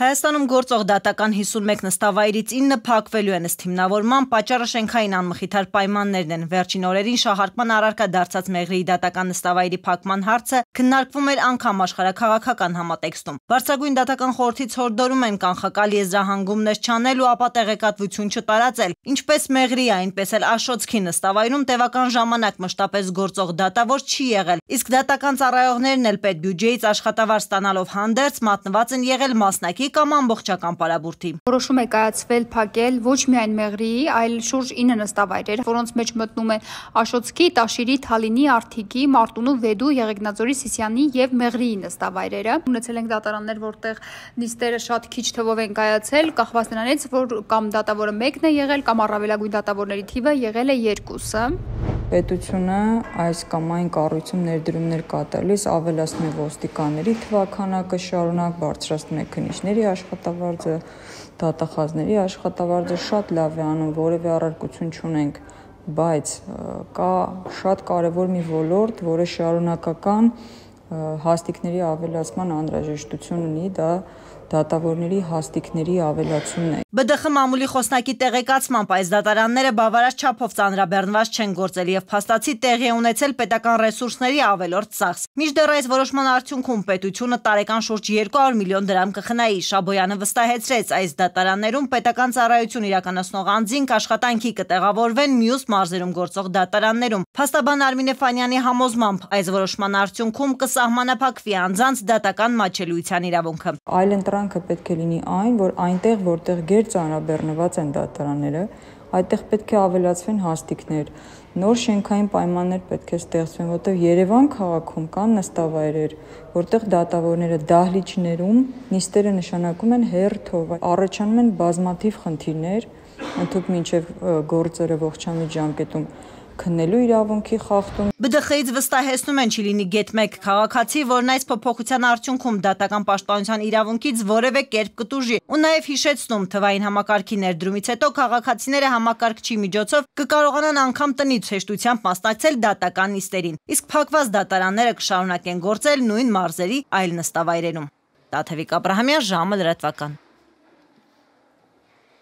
Հայաստանում գործող դատական 51 նստավայրից 9 փակվելու են ըստ հիմնավորման պատճառը շենքային անմխիթար պայմաններն են։ Վերջին օրերին շահարկման առարկա դարձած Մեղրիի դատական նստավայրի փակման հարցը քննարկվում էր անգամ աշխարհակաղակական համատեքստում։ Բարձրագույն դատական խորհրդից հորդորում են կանխակալ եզրահանգումներ չանել ու ապա տեղեկատվություն չտարածել։ Ինչպես Մեղրիի, այնպես էլ Աշոցքի նստավայրում տևական ժամանակ մշտապես գործող դատավոր չի եղել, իսկ դատական ծառայողներն էլ պետբյուջեից աշխատավար ստանալով հանդերձ մատնված են եղել մասնակի կամ ամբողջական պարաբուրդի։ Որոշում է կայացվել փակել ոչ միայն Մեղրիի, այլ շուրջ 9 նստավայրեր, որոնց մեջ մտնում են Աշոցկի, Տաշիրի, Թալինի, Արթիկի, Մարտունու, Վեդու, Եղեգնաձորի, Սիսյանի եւ Մեղրիի նստավայրերը։ Ունեցել ենք դատարաններ, որտեղ նիստերը շատ քիչ թվով են կայացել, կախված նրանից, որ կամ դատավորը մեկն է եղել, կամ առավելագույն դատավորների թիվը եղել է երկուսը պետությունը այս կամ այն կառույցում ներդրումներ կատարելիս ավելացնում է ոստիկանների թվականակը շարունակ բարձրացնում է քնիչների աշխատավարձը, դատախազների աշխատավարձը շատ լավ է անում, որևէ առարկություն չունենք, բայց կա շատ կարևոր մի ոլորտ, որը շարունակական հաստիկների ավելացման անհրաժեշտություն ունի, դա դատավորների հաստիկների ավելացումն է։ ԲԴԽ մամուլի խոսնակի տեղեկացմամբ այս դատարանները բավարար չափով ծանրաբեռնված չեն գործել եւ փաստացի տեղի է ունեցել պետական ռեսուրսների ավելորդ ծախս։ Միջդեռ այս որոշման արդյունքում պետությունը տարեկան շուրջ 200 միլիոն դրամ կխնայի։ Շաբոյանը վստահեցրեց, այս դատարաններում պետական ծառայություն իրականացնող անձինք աշխատանքի կտեղավորվեն մյուս մարզերում գործող դատարաններում։ Փաստաբան Արմինե Ֆանյանի համոզմամբ այս որոշման արդյունքում կսահմանափակվի անձանց դատական մաչելիության իրավունքը։ Այլ ընտրան Վարանքը պետք է լինի այն, որ այնտեղ, որտեղ ģեր ծանրաբեռնված են դատարանները, այդտեղ պետք է ավելացվեն հաստիկներ, նոր շենքային պայմաններ պետք է ստեղծվեն, որտեղ Երևան քաղաքում կան նստավայրեր, որտեղ դատավորները դահլիճներում նիստերը նշանակում են հերթով, առաջանում են բազմաթիվ խնդիրներ, ընդհանուր մինչև գործերը ողջամիտ ժամկետում քննելու իրավունքի խախտում։ ԲԴԽ-ից վստահեցնում են Չիլինի Գետ 1 քաղաքացի, որ նայց փոփոխության արդյունքում դատական պաշտպանության իրավունքից որևէ կերպ կտուժի ու նաև հիշեցնում թվային համակարգի ներդրումից հետո քաղաքացիները համակարգչի միջոցով կկարողանան անգամ տնից հեշտությամբ մասնակցել դատական նիստերին։ Իսկ փակված դատարանները կշարունակեն գործել նույն մարզերի այլ նստավայրերում։ Տաթևիկ Աբրահամյան, ժամը լրատվական։